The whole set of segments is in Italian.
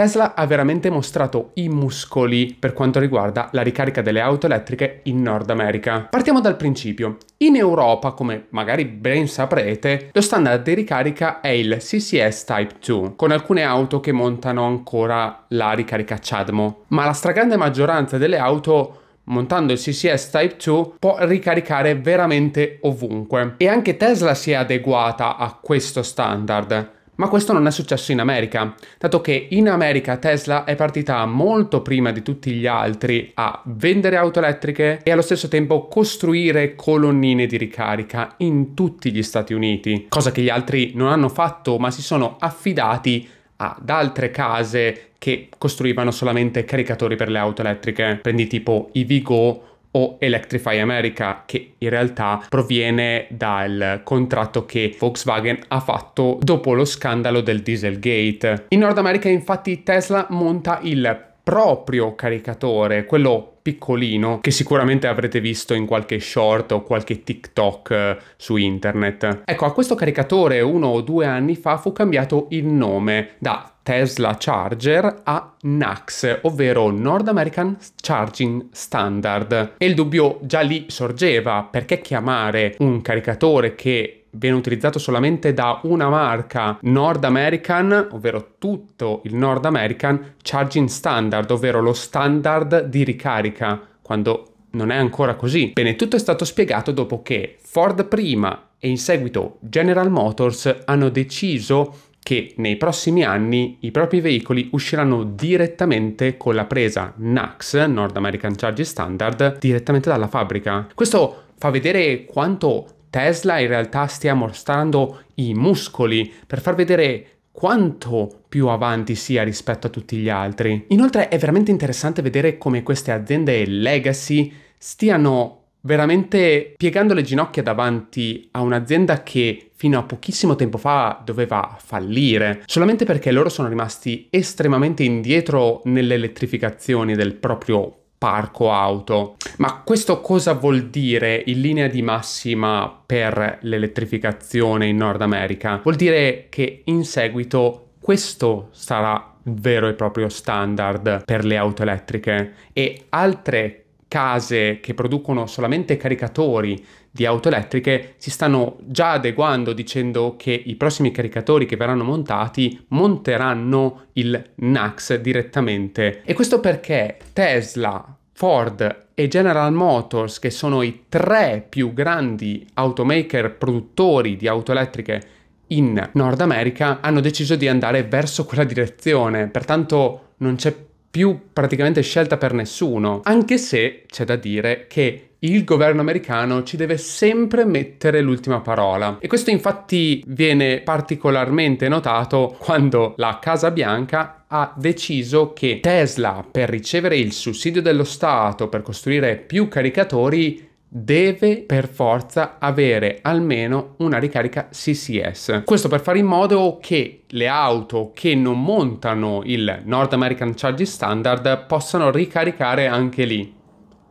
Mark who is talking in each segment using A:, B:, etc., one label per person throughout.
A: Tesla ha veramente mostrato i muscoli per quanto riguarda la ricarica delle auto elettriche in Nord America. Partiamo dal principio. In Europa, come magari ben saprete, lo standard di ricarica è il CCS Type 2, con alcune auto che montano ancora la ricarica CHAdMO. Ma la stragrande maggioranza delle auto montando il CCS Type 2 può ricaricare veramente ovunque. E anche Tesla si è adeguata a questo standard ma questo non è successo in America, dato che in America Tesla è partita molto prima di tutti gli altri a vendere auto elettriche e allo stesso tempo costruire colonnine di ricarica in tutti gli Stati Uniti, cosa che gli altri non hanno fatto ma si sono affidati ad altre case che costruivano solamente caricatori per le auto elettriche, prendi tipo i Vigo o Electrify America che in realtà proviene dal contratto che Volkswagen ha fatto dopo lo scandalo del Dieselgate. In Nord America infatti Tesla monta il proprio caricatore, quello piccolino che sicuramente avrete visto in qualche short o qualche TikTok eh, su internet. Ecco, a questo caricatore uno o due anni fa fu cambiato il nome da Tesla Charger a NACS, ovvero North American Charging Standard. E il dubbio già lì sorgeva, perché chiamare un caricatore che viene utilizzato solamente da una marca Nord American, ovvero tutto il Nord American Charging Standard, ovvero lo standard di ricarica, quando non è ancora così. Bene, tutto è stato spiegato dopo che Ford prima e in seguito General Motors hanno deciso che nei prossimi anni i propri veicoli usciranno direttamente con la presa NAX, North American Charging Standard, direttamente dalla fabbrica. Questo fa vedere quanto Tesla in realtà stia mostrando i muscoli per far vedere quanto più avanti sia rispetto a tutti gli altri. Inoltre è veramente interessante vedere come queste aziende legacy stiano veramente piegando le ginocchia davanti a un'azienda che fino a pochissimo tempo fa doveva fallire, solamente perché loro sono rimasti estremamente indietro nelle elettrificazioni del proprio parco auto. Ma questo cosa vuol dire in linea di massima per l'elettrificazione in Nord America? Vuol dire che in seguito questo sarà vero e proprio standard per le auto elettriche e altre case che producono solamente caricatori di auto elettriche si stanno già adeguando dicendo che i prossimi caricatori che verranno montati monteranno il NAX direttamente. E questo perché Tesla, Ford e General Motors, che sono i tre più grandi automaker produttori di auto elettriche in Nord America, hanno deciso di andare verso quella direzione. Pertanto non c'è più praticamente scelta per nessuno, anche se c'è da dire che il governo americano ci deve sempre mettere l'ultima parola. E questo infatti viene particolarmente notato quando la Casa Bianca ha deciso che Tesla per ricevere il sussidio dello Stato per costruire più caricatori deve per forza avere almeno una ricarica CCS. Questo per fare in modo che le auto che non montano il North American Charging Standard possano ricaricare anche lì.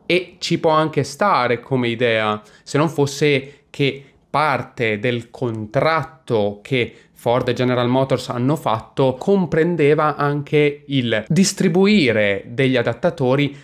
A: E ci può anche stare come idea, se non fosse che parte del contratto che Ford e General Motors hanno fatto comprendeva anche il distribuire degli adattatori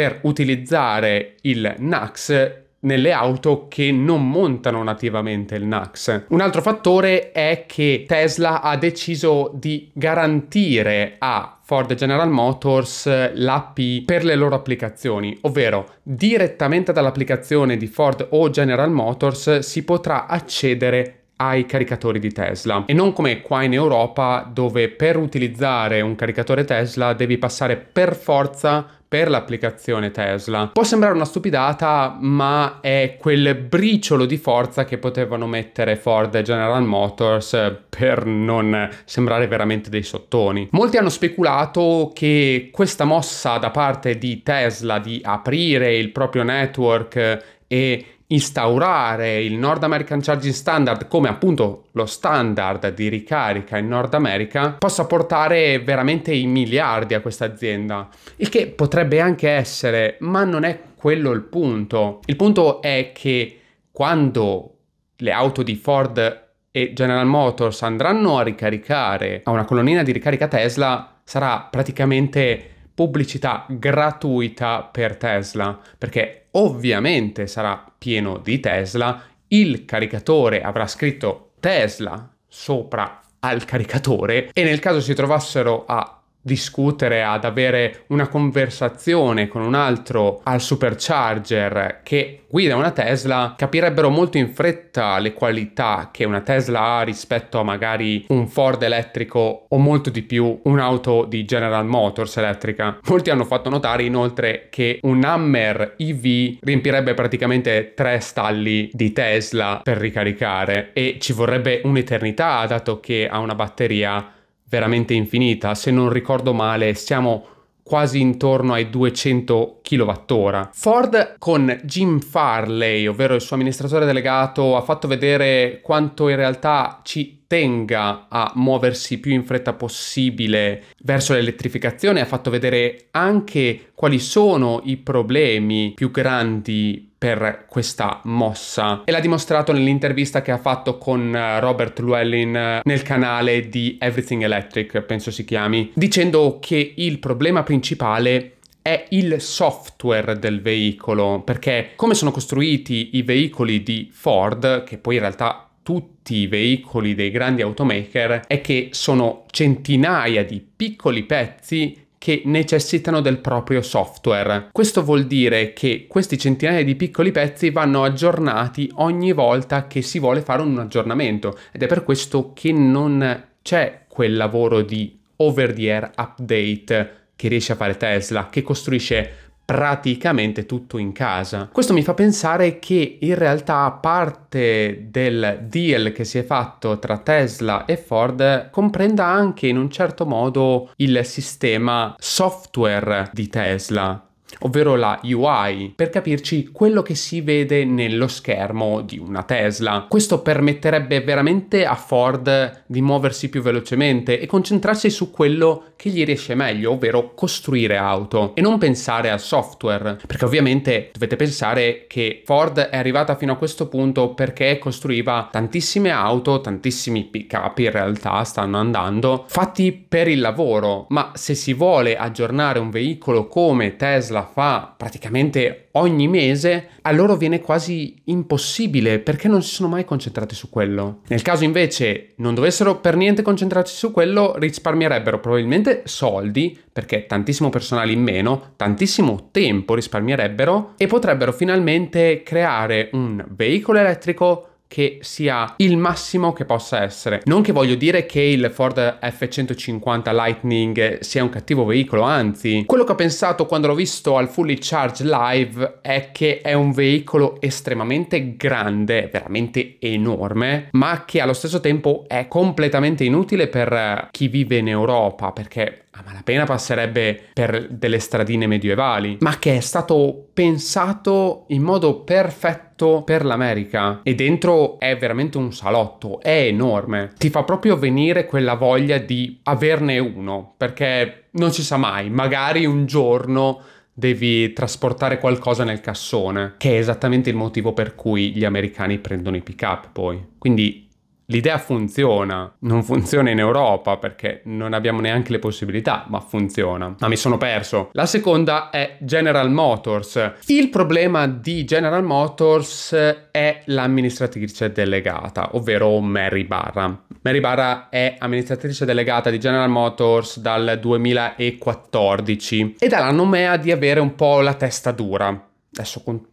A: per utilizzare il NAX nelle auto che non montano nativamente il NAX. Un altro fattore è che Tesla ha deciso di garantire a Ford General Motors l'API per le loro applicazioni, ovvero direttamente dall'applicazione di Ford o General Motors si potrà accedere ai caricatori di Tesla e non come qua in Europa dove per utilizzare un caricatore Tesla devi passare per forza per l'applicazione Tesla. Può sembrare una stupidata, ma è quel briciolo di forza che potevano mettere Ford e General Motors per non sembrare veramente dei sottoni. Molti hanno speculato che questa mossa da parte di Tesla di aprire il proprio network e instaurare il North American Charging Standard come appunto lo standard di ricarica in Nord America possa portare veramente i miliardi a questa azienda, il che potrebbe anche essere, ma non è quello il punto. Il punto è che quando le auto di Ford e General Motors andranno a ricaricare a una colonnina di ricarica Tesla, sarà praticamente pubblicità gratuita per Tesla, perché ovviamente sarà pieno di Tesla, il caricatore avrà scritto Tesla sopra al caricatore e nel caso si trovassero a discutere, ad avere una conversazione con un altro al supercharger che guida una Tesla, capirebbero molto in fretta le qualità che una Tesla ha rispetto a magari un Ford elettrico o molto di più un'auto di General Motors elettrica. Molti hanno fatto notare inoltre che un Hammer EV riempirebbe praticamente tre stalli di Tesla per ricaricare e ci vorrebbe un'eternità dato che ha una batteria veramente infinita. Se non ricordo male, siamo quasi intorno ai 200 kWh. Ford con Jim Farley, ovvero il suo amministratore delegato, ha fatto vedere quanto in realtà ci tenga a muoversi più in fretta possibile verso l'elettrificazione, ha fatto vedere anche quali sono i problemi più grandi per questa mossa e l'ha dimostrato nell'intervista che ha fatto con Robert Llewellyn nel canale di Everything Electric, penso si chiami, dicendo che il problema principale è il software del veicolo, perché come sono costruiti i veicoli di Ford, che poi in realtà tutti i veicoli dei grandi automaker è che sono centinaia di piccoli pezzi che necessitano del proprio software. Questo vuol dire che questi centinaia di piccoli pezzi vanno aggiornati ogni volta che si vuole fare un aggiornamento ed è per questo che non c'è quel lavoro di over the air update che riesce a fare Tesla, che costruisce praticamente tutto in casa. Questo mi fa pensare che in realtà parte del deal che si è fatto tra Tesla e Ford comprenda anche in un certo modo il sistema software di Tesla ovvero la UI, per capirci quello che si vede nello schermo di una Tesla. Questo permetterebbe veramente a Ford di muoversi più velocemente e concentrarsi su quello che gli riesce meglio, ovvero costruire auto e non pensare al software, perché ovviamente dovete pensare che Ford è arrivata fino a questo punto perché costruiva tantissime auto, tantissimi pick up in realtà stanno andando, fatti per il lavoro, ma se si vuole aggiornare un veicolo come Tesla fa praticamente ogni mese, a loro viene quasi impossibile perché non si sono mai concentrati su quello. Nel caso invece non dovessero per niente concentrarsi su quello, risparmierebbero probabilmente soldi, perché tantissimo personale in meno, tantissimo tempo risparmierebbero e potrebbero finalmente creare un veicolo elettrico che sia il massimo che possa essere. Non che voglio dire che il Ford F150 Lightning sia un cattivo veicolo, anzi, quello che ho pensato quando l'ho visto al Fully Charge Live è che è un veicolo estremamente grande, veramente enorme, ma che allo stesso tempo è completamente inutile per chi vive in Europa, perché a malapena passerebbe per delle stradine medievali, ma che è stato pensato in modo perfetto progetto per l'America e dentro è veramente un salotto, è enorme. Ti fa proprio venire quella voglia di averne uno, perché non si sa mai, magari un giorno devi trasportare qualcosa nel cassone, che è esattamente il motivo per cui gli americani prendono i pick up poi. Quindi L'idea funziona, non funziona in Europa perché non abbiamo neanche le possibilità, ma funziona. Ma mi sono perso. La seconda è General Motors. Il problema di General Motors è l'amministratrice delegata, ovvero Mary Barra. Mary Barra è amministratrice delegata di General Motors dal 2014 ed ha la nomea di avere un po' la testa dura. Adesso con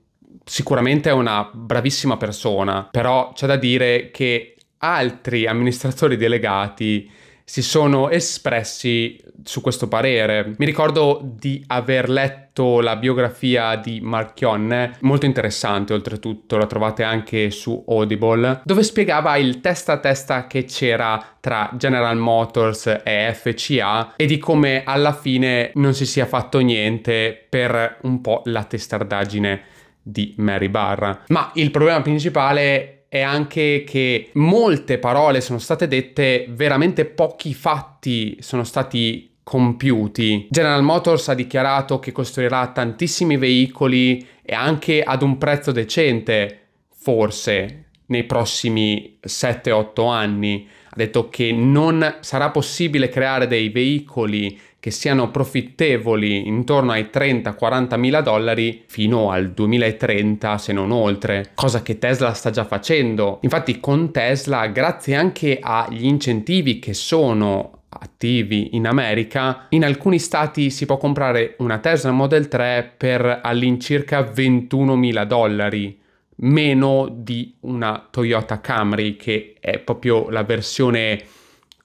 A: sicuramente è una bravissima persona, però c'è da dire che altri amministratori delegati si sono espressi su questo parere. Mi ricordo di aver letto la biografia di Marchionne, molto interessante oltretutto, la trovate anche su Audible, dove spiegava il testa a testa che c'era tra General Motors e FCA e di come alla fine non si sia fatto niente per un po' la testardaggine di Mary Barra. Ma il problema principale è anche che molte parole sono state dette, veramente pochi fatti sono stati compiuti. General Motors ha dichiarato che costruirà tantissimi veicoli e anche ad un prezzo decente, forse, nei prossimi 7-8 anni. Ha detto che non sarà possibile creare dei veicoli che siano profittevoli intorno ai 30-40 mila dollari fino al 2030 se non oltre, cosa che Tesla sta già facendo. Infatti con Tesla, grazie anche agli incentivi che sono attivi in America, in alcuni stati si può comprare una Tesla Model 3 per all'incirca 21 mila dollari meno di una Toyota Camry che è proprio la versione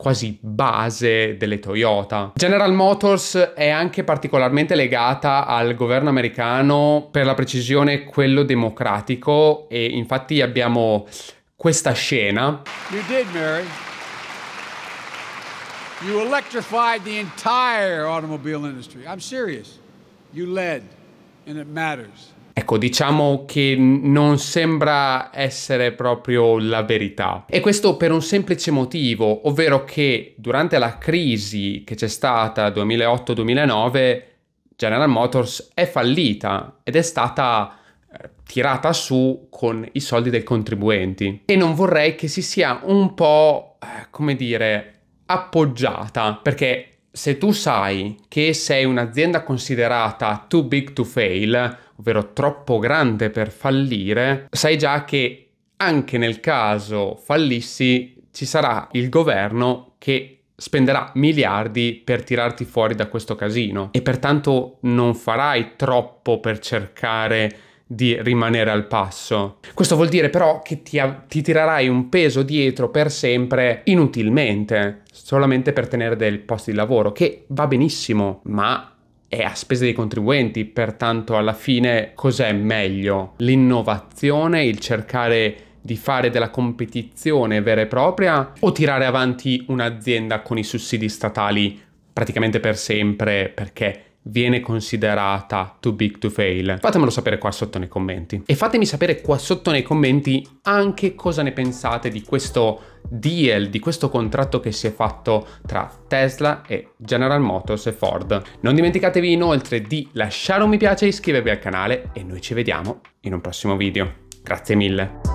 A: quasi base delle Toyota. General Motors è anche particolarmente legata al governo americano, per la precisione quello democratico, e infatti abbiamo questa scena. You did, Mary. You electrified the entire automobile industry. I'm serious. You led, and it matters. Ecco, diciamo che non sembra essere proprio la verità. E questo per un semplice motivo, ovvero che durante la crisi che c'è stata 2008-2009, General Motors è fallita ed è stata eh, tirata su con i soldi dei contribuenti. E non vorrei che si sia un po', eh, come dire, appoggiata, perché se tu sai che sei un'azienda considerata too big to fail, ovvero troppo grande per fallire, sai già che anche nel caso fallissi ci sarà il governo che spenderà miliardi per tirarti fuori da questo casino e pertanto non farai troppo per cercare di rimanere al passo. Questo vuol dire però che ti, ti tirerai un peso dietro per sempre inutilmente, solamente per tenere dei posti di lavoro, che va benissimo, ma è a spese dei contribuenti, pertanto alla fine cos'è meglio? L'innovazione, il cercare di fare della competizione vera e propria o tirare avanti un'azienda con i sussidi statali praticamente per sempre perché viene considerata too big to fail? Fatemelo sapere qua sotto nei commenti. E fatemi sapere qua sotto nei commenti anche cosa ne pensate di questo deal, di questo contratto che si è fatto tra Tesla e General Motors e Ford. Non dimenticatevi inoltre di lasciare un mi piace, iscrivervi al canale e noi ci vediamo in un prossimo video. Grazie mille!